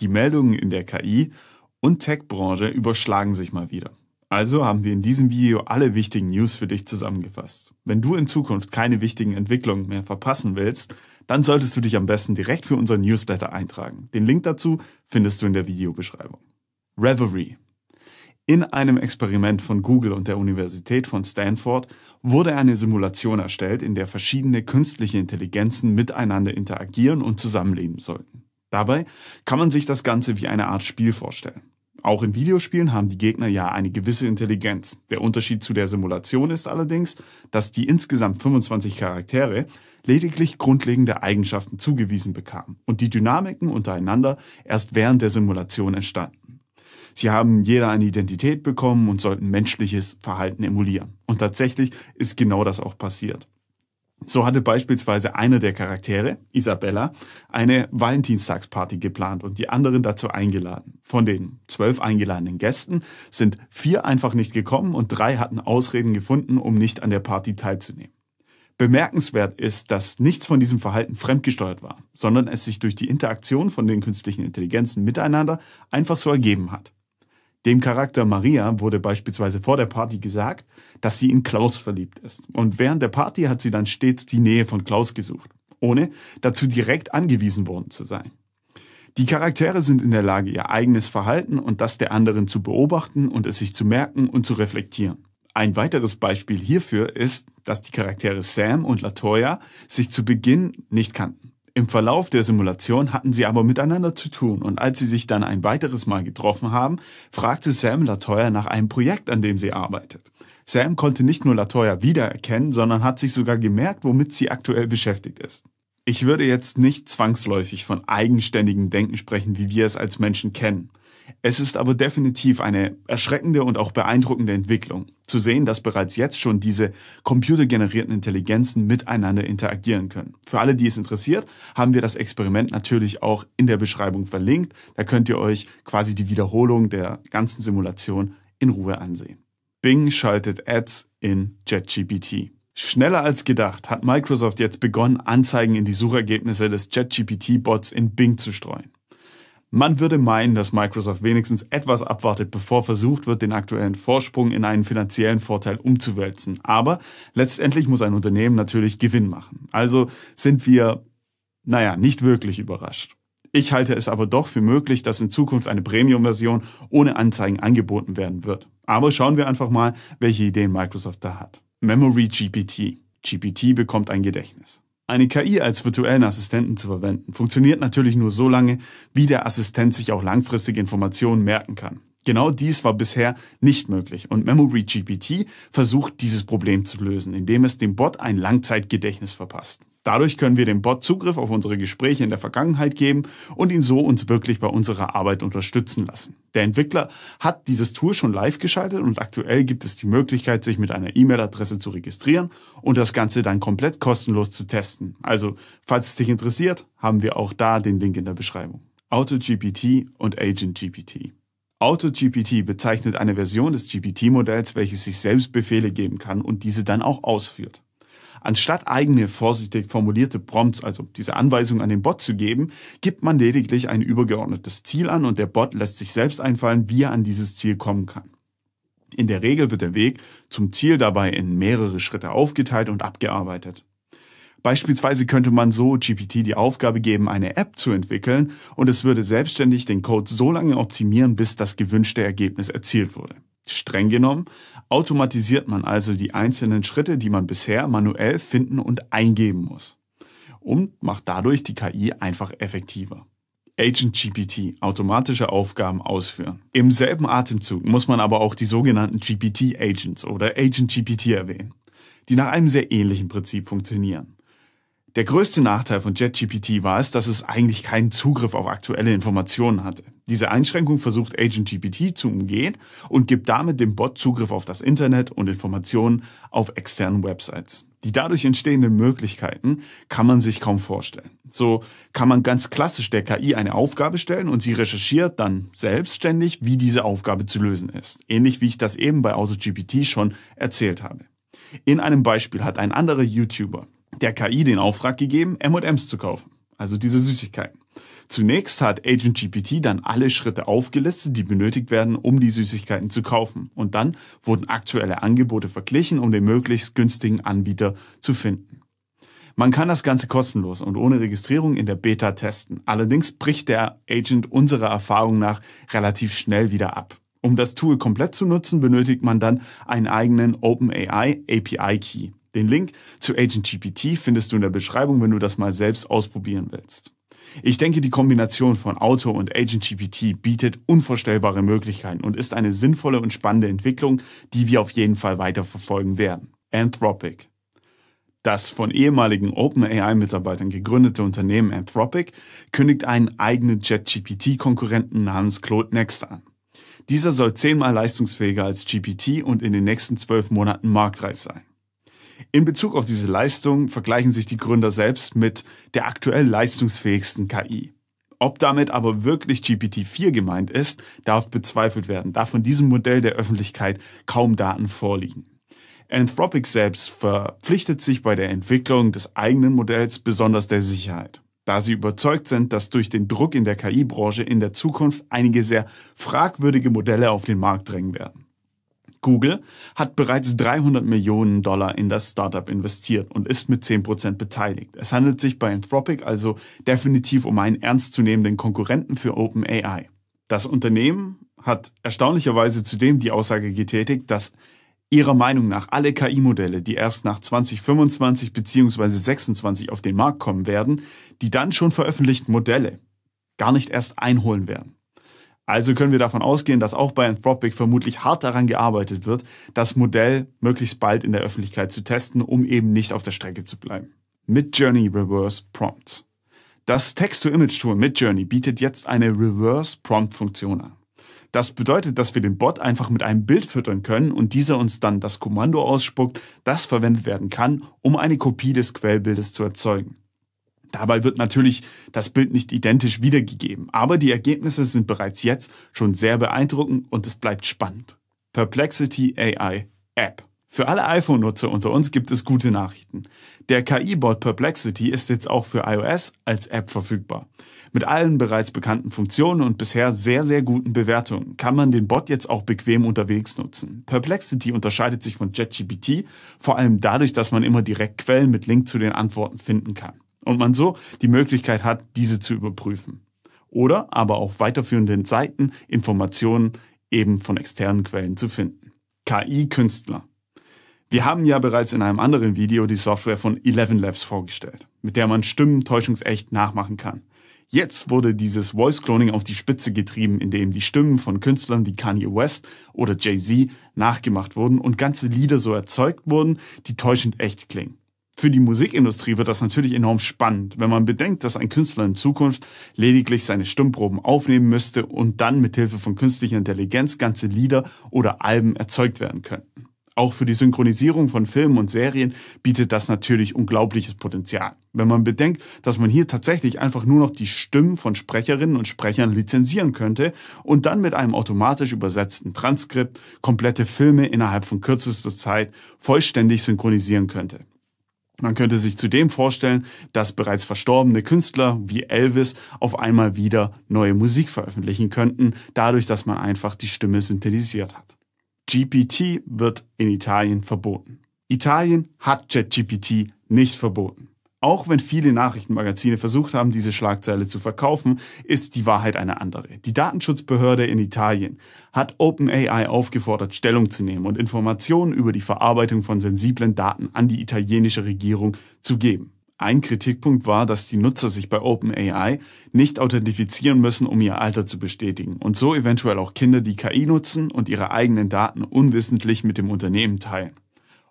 Die Meldungen in der KI- und Tech-Branche überschlagen sich mal wieder. Also haben wir in diesem Video alle wichtigen News für dich zusammengefasst. Wenn du in Zukunft keine wichtigen Entwicklungen mehr verpassen willst, dann solltest du dich am besten direkt für unseren Newsletter eintragen. Den Link dazu findest du in der Videobeschreibung. Reverie. In einem Experiment von Google und der Universität von Stanford wurde eine Simulation erstellt, in der verschiedene künstliche Intelligenzen miteinander interagieren und zusammenleben sollten. Dabei kann man sich das Ganze wie eine Art Spiel vorstellen. Auch in Videospielen haben die Gegner ja eine gewisse Intelligenz. Der Unterschied zu der Simulation ist allerdings, dass die insgesamt 25 Charaktere lediglich grundlegende Eigenschaften zugewiesen bekamen und die Dynamiken untereinander erst während der Simulation entstanden. Sie haben jeder eine Identität bekommen und sollten menschliches Verhalten emulieren. Und tatsächlich ist genau das auch passiert. So hatte beispielsweise einer der Charaktere, Isabella, eine Valentinstagsparty geplant und die anderen dazu eingeladen. Von den zwölf eingeladenen Gästen sind vier einfach nicht gekommen und drei hatten Ausreden gefunden, um nicht an der Party teilzunehmen. Bemerkenswert ist, dass nichts von diesem Verhalten fremdgesteuert war, sondern es sich durch die Interaktion von den künstlichen Intelligenzen miteinander einfach so ergeben hat. Dem Charakter Maria wurde beispielsweise vor der Party gesagt, dass sie in Klaus verliebt ist. Und während der Party hat sie dann stets die Nähe von Klaus gesucht, ohne dazu direkt angewiesen worden zu sein. Die Charaktere sind in der Lage, ihr eigenes Verhalten und das der anderen zu beobachten und es sich zu merken und zu reflektieren. Ein weiteres Beispiel hierfür ist, dass die Charaktere Sam und Latoya sich zu Beginn nicht kannten. Im Verlauf der Simulation hatten sie aber miteinander zu tun und als sie sich dann ein weiteres Mal getroffen haben, fragte Sam Latoya nach einem Projekt, an dem sie arbeitet. Sam konnte nicht nur Latoya wiedererkennen, sondern hat sich sogar gemerkt, womit sie aktuell beschäftigt ist. Ich würde jetzt nicht zwangsläufig von eigenständigem Denken sprechen, wie wir es als Menschen kennen. Es ist aber definitiv eine erschreckende und auch beeindruckende Entwicklung, zu sehen, dass bereits jetzt schon diese computergenerierten Intelligenzen miteinander interagieren können. Für alle, die es interessiert, haben wir das Experiment natürlich auch in der Beschreibung verlinkt. Da könnt ihr euch quasi die Wiederholung der ganzen Simulation in Ruhe ansehen. Bing schaltet Ads in JetGPT. Schneller als gedacht hat Microsoft jetzt begonnen, Anzeigen in die Suchergebnisse des jetgpt bots in Bing zu streuen. Man würde meinen, dass Microsoft wenigstens etwas abwartet, bevor versucht wird, den aktuellen Vorsprung in einen finanziellen Vorteil umzuwälzen. Aber letztendlich muss ein Unternehmen natürlich Gewinn machen. Also sind wir, naja, nicht wirklich überrascht. Ich halte es aber doch für möglich, dass in Zukunft eine Premium-Version ohne Anzeigen angeboten werden wird. Aber schauen wir einfach mal, welche Ideen Microsoft da hat. Memory GPT. GPT bekommt ein Gedächtnis. Eine KI als virtuellen Assistenten zu verwenden, funktioniert natürlich nur so lange, wie der Assistent sich auch langfristig Informationen merken kann. Genau dies war bisher nicht möglich und Memory GPT versucht dieses Problem zu lösen, indem es dem Bot ein Langzeitgedächtnis verpasst. Dadurch können wir dem Bot Zugriff auf unsere Gespräche in der Vergangenheit geben und ihn so uns wirklich bei unserer Arbeit unterstützen lassen. Der Entwickler hat dieses Tool schon live geschaltet und aktuell gibt es die Möglichkeit, sich mit einer E-Mail-Adresse zu registrieren und das Ganze dann komplett kostenlos zu testen. Also, falls es dich interessiert, haben wir auch da den Link in der Beschreibung. AutoGPT und AgentGPT. AutoGPT bezeichnet eine Version des GPT-Modells, welches sich selbst Befehle geben kann und diese dann auch ausführt. Anstatt eigene vorsichtig formulierte Prompts, also diese Anweisung an den Bot zu geben, gibt man lediglich ein übergeordnetes Ziel an und der Bot lässt sich selbst einfallen, wie er an dieses Ziel kommen kann. In der Regel wird der Weg zum Ziel dabei in mehrere Schritte aufgeteilt und abgearbeitet. Beispielsweise könnte man so GPT die Aufgabe geben, eine App zu entwickeln und es würde selbstständig den Code so lange optimieren, bis das gewünschte Ergebnis erzielt wurde. Streng genommen automatisiert man also die einzelnen Schritte, die man bisher manuell finden und eingeben muss und macht dadurch die KI einfach effektiver. Agent GPT, automatische Aufgaben ausführen. Im selben Atemzug muss man aber auch die sogenannten GPT Agents oder Agent GPT erwähnen, die nach einem sehr ähnlichen Prinzip funktionieren. Der größte Nachteil von JetGPT war es, dass es eigentlich keinen Zugriff auf aktuelle Informationen hatte. Diese Einschränkung versucht Agent GPT zu umgehen und gibt damit dem Bot Zugriff auf das Internet und Informationen auf externen Websites. Die dadurch entstehenden Möglichkeiten kann man sich kaum vorstellen. So kann man ganz klassisch der KI eine Aufgabe stellen und sie recherchiert dann selbstständig, wie diese Aufgabe zu lösen ist. Ähnlich wie ich das eben bei AutoGPT schon erzählt habe. In einem Beispiel hat ein anderer YouTuber der KI den Auftrag gegeben, M&Ms zu kaufen. Also diese Süßigkeiten. Zunächst hat Agent GPT dann alle Schritte aufgelistet, die benötigt werden, um die Süßigkeiten zu kaufen. Und dann wurden aktuelle Angebote verglichen, um den möglichst günstigen Anbieter zu finden. Man kann das Ganze kostenlos und ohne Registrierung in der Beta testen. Allerdings bricht der Agent unserer Erfahrung nach relativ schnell wieder ab. Um das Tool komplett zu nutzen, benötigt man dann einen eigenen OpenAI API Key. Den Link zu Agent GPT findest du in der Beschreibung, wenn du das mal selbst ausprobieren willst. Ich denke, die Kombination von Auto und Agent GPT bietet unvorstellbare Möglichkeiten und ist eine sinnvolle und spannende Entwicklung, die wir auf jeden Fall weiter verfolgen werden. Anthropic. Das von ehemaligen OpenAI-Mitarbeitern gegründete Unternehmen Anthropic kündigt einen eigenen JetGPT-Konkurrenten namens Claude Next an. Dieser soll zehnmal leistungsfähiger als GPT und in den nächsten zwölf Monaten marktreif sein. In Bezug auf diese Leistung vergleichen sich die Gründer selbst mit der aktuell leistungsfähigsten KI. Ob damit aber wirklich GPT-4 gemeint ist, darf bezweifelt werden, da von diesem Modell der Öffentlichkeit kaum Daten vorliegen. Anthropic selbst verpflichtet sich bei der Entwicklung des eigenen Modells besonders der Sicherheit, da sie überzeugt sind, dass durch den Druck in der KI-Branche in der Zukunft einige sehr fragwürdige Modelle auf den Markt drängen werden. Google hat bereits 300 Millionen Dollar in das Startup investiert und ist mit 10% beteiligt. Es handelt sich bei Anthropic also definitiv um einen ernstzunehmenden Konkurrenten für OpenAI. Das Unternehmen hat erstaunlicherweise zudem die Aussage getätigt, dass ihrer Meinung nach alle KI-Modelle, die erst nach 2025 bzw. 2026 auf den Markt kommen werden, die dann schon veröffentlichten Modelle gar nicht erst einholen werden. Also können wir davon ausgehen, dass auch bei Anthropic vermutlich hart daran gearbeitet wird, das Modell möglichst bald in der Öffentlichkeit zu testen, um eben nicht auf der Strecke zu bleiben. Mit Journey Reverse Prompts. Das Text-to-Image-Tool Midjourney bietet jetzt eine Reverse Prompt-Funktion an. Das bedeutet, dass wir den Bot einfach mit einem Bild füttern können und dieser uns dann das Kommando ausspuckt, das verwendet werden kann, um eine Kopie des Quellbildes zu erzeugen. Dabei wird natürlich das Bild nicht identisch wiedergegeben, aber die Ergebnisse sind bereits jetzt schon sehr beeindruckend und es bleibt spannend. Perplexity AI App. Für alle iPhone-Nutzer unter uns gibt es gute Nachrichten. Der KI-Bot Perplexity ist jetzt auch für iOS als App verfügbar. Mit allen bereits bekannten Funktionen und bisher sehr, sehr guten Bewertungen kann man den Bot jetzt auch bequem unterwegs nutzen. Perplexity unterscheidet sich von JetGPT vor allem dadurch, dass man immer direkt Quellen mit Link zu den Antworten finden kann und man so die Möglichkeit hat, diese zu überprüfen. Oder aber auf weiterführenden Seiten Informationen eben von externen Quellen zu finden. KI-Künstler. Wir haben ja bereits in einem anderen Video die Software von Eleven Labs vorgestellt, mit der man Stimmen täuschungsecht nachmachen kann. Jetzt wurde dieses Voice Cloning auf die Spitze getrieben, indem die Stimmen von Künstlern wie Kanye West oder Jay-Z nachgemacht wurden und ganze Lieder so erzeugt wurden, die täuschend echt klingen für die Musikindustrie wird das natürlich enorm spannend, wenn man bedenkt, dass ein Künstler in Zukunft lediglich seine Stimmproben aufnehmen müsste und dann mithilfe von künstlicher Intelligenz ganze Lieder oder Alben erzeugt werden könnten. Auch für die Synchronisierung von Filmen und Serien bietet das natürlich unglaubliches Potenzial. Wenn man bedenkt, dass man hier tatsächlich einfach nur noch die Stimmen von Sprecherinnen und Sprechern lizenzieren könnte und dann mit einem automatisch übersetzten Transkript komplette Filme innerhalb von kürzester Zeit vollständig synchronisieren könnte. Man könnte sich zudem vorstellen, dass bereits verstorbene Künstler wie Elvis auf einmal wieder neue Musik veröffentlichen könnten, dadurch, dass man einfach die Stimme synthetisiert hat. GPT wird in Italien verboten. Italien hat ChatGPT nicht verboten. Auch wenn viele Nachrichtenmagazine versucht haben, diese Schlagzeile zu verkaufen, ist die Wahrheit eine andere. Die Datenschutzbehörde in Italien hat OpenAI aufgefordert, Stellung zu nehmen und Informationen über die Verarbeitung von sensiblen Daten an die italienische Regierung zu geben. Ein Kritikpunkt war, dass die Nutzer sich bei OpenAI nicht authentifizieren müssen, um ihr Alter zu bestätigen und so eventuell auch Kinder, die KI nutzen und ihre eigenen Daten unwissentlich mit dem Unternehmen teilen.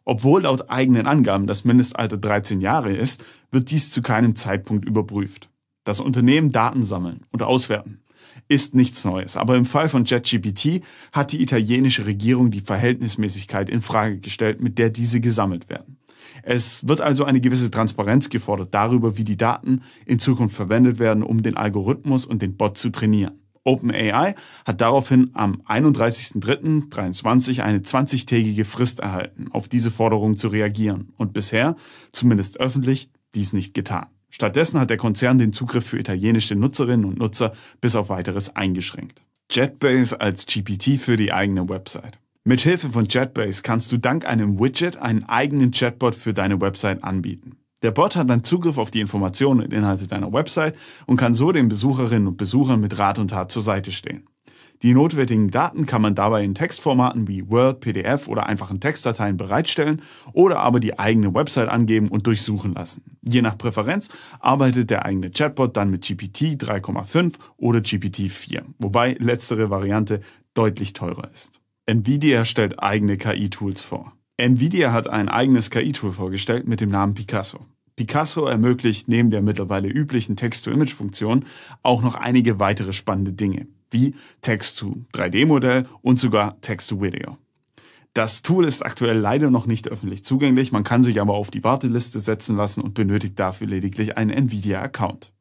Obwohl laut eigenen Angaben das Mindestalter 13 Jahre ist, wird dies zu keinem Zeitpunkt überprüft. Das Unternehmen Daten sammeln und auswerten ist nichts Neues, aber im Fall von JetGPT hat die italienische Regierung die Verhältnismäßigkeit in Frage gestellt, mit der diese gesammelt werden. Es wird also eine gewisse Transparenz gefordert darüber, wie die Daten in Zukunft verwendet werden, um den Algorithmus und den Bot zu trainieren. OpenAI hat daraufhin am 31.03.2023 eine 20-tägige Frist erhalten, auf diese Forderung zu reagieren und bisher, zumindest öffentlich, dies nicht getan. Stattdessen hat der Konzern den Zugriff für italienische Nutzerinnen und Nutzer bis auf weiteres eingeschränkt. JetBase als GPT für die eigene Website. Mithilfe von JetBase kannst du dank einem Widget einen eigenen Chatbot für deine Website anbieten. Der Bot hat dann Zugriff auf die Informationen und Inhalte deiner Website und kann so den Besucherinnen und Besuchern mit Rat und Tat zur Seite stehen. Die notwendigen Daten kann man dabei in Textformaten wie Word, PDF oder einfachen Textdateien bereitstellen oder aber die eigene Website angeben und durchsuchen lassen. Je nach Präferenz arbeitet der eigene Chatbot dann mit GPT 3,5 oder GPT 4, wobei letztere Variante deutlich teurer ist. Nvidia stellt eigene KI-Tools vor. Nvidia hat ein eigenes KI-Tool vorgestellt mit dem Namen Picasso. Picasso ermöglicht neben der mittlerweile üblichen Text-to-Image-Funktion auch noch einige weitere spannende Dinge, wie Text to 3D-Modell und sogar Text to Video. Das Tool ist aktuell leider noch nicht öffentlich zugänglich, man kann sich aber auf die Warteliste setzen lassen und benötigt dafür lediglich einen Nvidia-Account.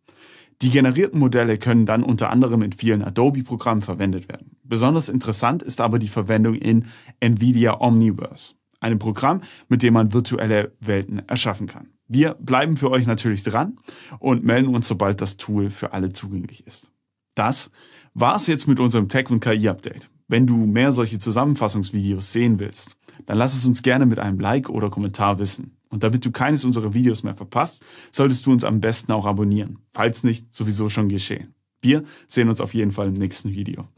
Die generierten Modelle können dann unter anderem in vielen Adobe-Programmen verwendet werden. Besonders interessant ist aber die Verwendung in Nvidia Omniverse, einem Programm, mit dem man virtuelle Welten erschaffen kann. Wir bleiben für euch natürlich dran und melden uns, sobald das Tool für alle zugänglich ist. Das war's jetzt mit unserem Tech und KI Update. Wenn du mehr solche Zusammenfassungsvideos sehen willst, dann lass es uns gerne mit einem Like oder Kommentar wissen. Und damit du keines unserer Videos mehr verpasst, solltest du uns am besten auch abonnieren. Falls nicht, sowieso schon geschehen. Wir sehen uns auf jeden Fall im nächsten Video.